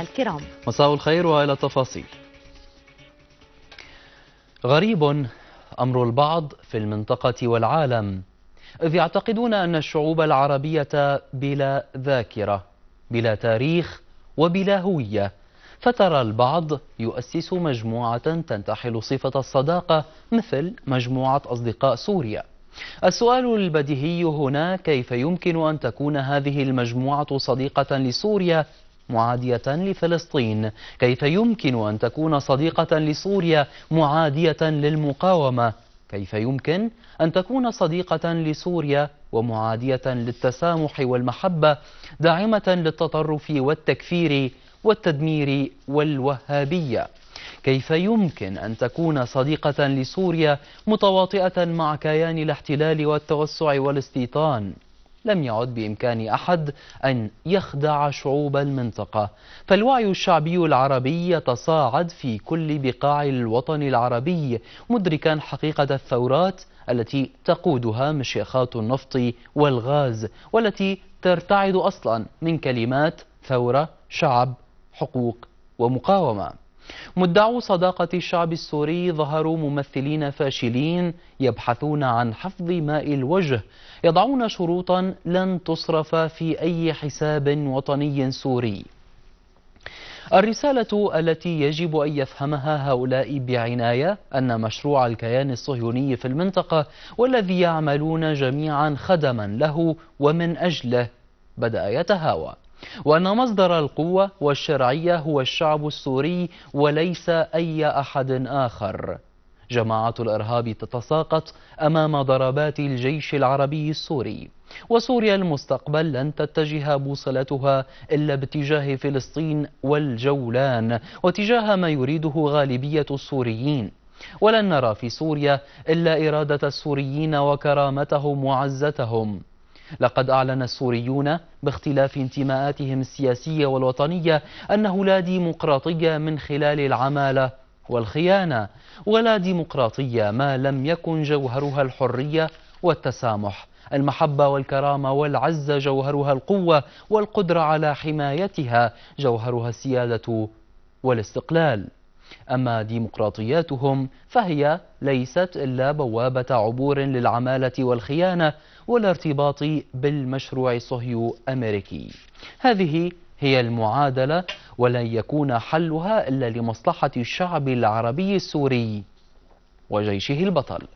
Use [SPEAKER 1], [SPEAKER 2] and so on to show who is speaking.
[SPEAKER 1] الكرام مساء الخير والى التفاصيل غريب امر البعض في المنطقه والعالم اذ يعتقدون ان الشعوب العربيه بلا ذاكره بلا تاريخ وبلا هويه فترى البعض يؤسس مجموعه تنتحل صفه الصداقه مثل مجموعه اصدقاء سوريا السؤال البديهي هنا كيف يمكن أن تكون هذه المجموعة صديقة لسوريا معادية لفلسطين كيف يمكن أن تكون صديقة لسوريا معادية للمقاومة كيف يمكن أن تكون صديقة لسوريا ومعادية للتسامح والمحبة داعمة للتطرف والتكفير والتدمير والوهابية كيف يمكن أن تكون صديقة لسوريا متواطئة مع كيان الاحتلال والتوسع والاستيطان لم يعد بإمكان أحد أن يخدع شعوب المنطقة فالوعي الشعبي العربي يتصاعد في كل بقاع الوطن العربي مدركا حقيقة الثورات التي تقودها مشيخات النفط والغاز والتي ترتعد أصلا من كلمات ثورة شعب حقوق ومقاومة مدعو صداقة الشعب السوري ظهروا ممثلين فاشلين يبحثون عن حفظ ماء الوجه يضعون شروطا لن تصرف في أي حساب وطني سوري الرسالة التي يجب أن يفهمها هؤلاء بعناية أن مشروع الكيان الصهيوني في المنطقة والذي يعملون جميعا خدما له ومن أجله بدأ يتهاوى وأن مصدر القوة والشرعية هو الشعب السوري وليس أي أحد آخر جماعة الإرهاب تتساقط أمام ضربات الجيش العربي السوري وسوريا المستقبل لن تتجه بوصلتها إلا باتجاه فلسطين والجولان واتجاه ما يريده غالبية السوريين ولن نرى في سوريا إلا إرادة السوريين وكرامتهم وعزتهم لقد أعلن السوريون باختلاف انتماءاتهم السياسية والوطنية أنه لا ديمقراطية من خلال العمالة والخيانة ولا ديمقراطية ما لم يكن جوهرها الحرية والتسامح المحبة والكرامة والعزة جوهرها القوة والقدرة على حمايتها جوهرها السيادة والاستقلال أما ديمقراطياتهم فهي ليست إلا بوابة عبور للعمالة والخيانة والارتباط بالمشروع الصهيو أمريكي هذه هي المعادلة ولن يكون حلها إلا لمصلحة الشعب العربي السوري وجيشه البطل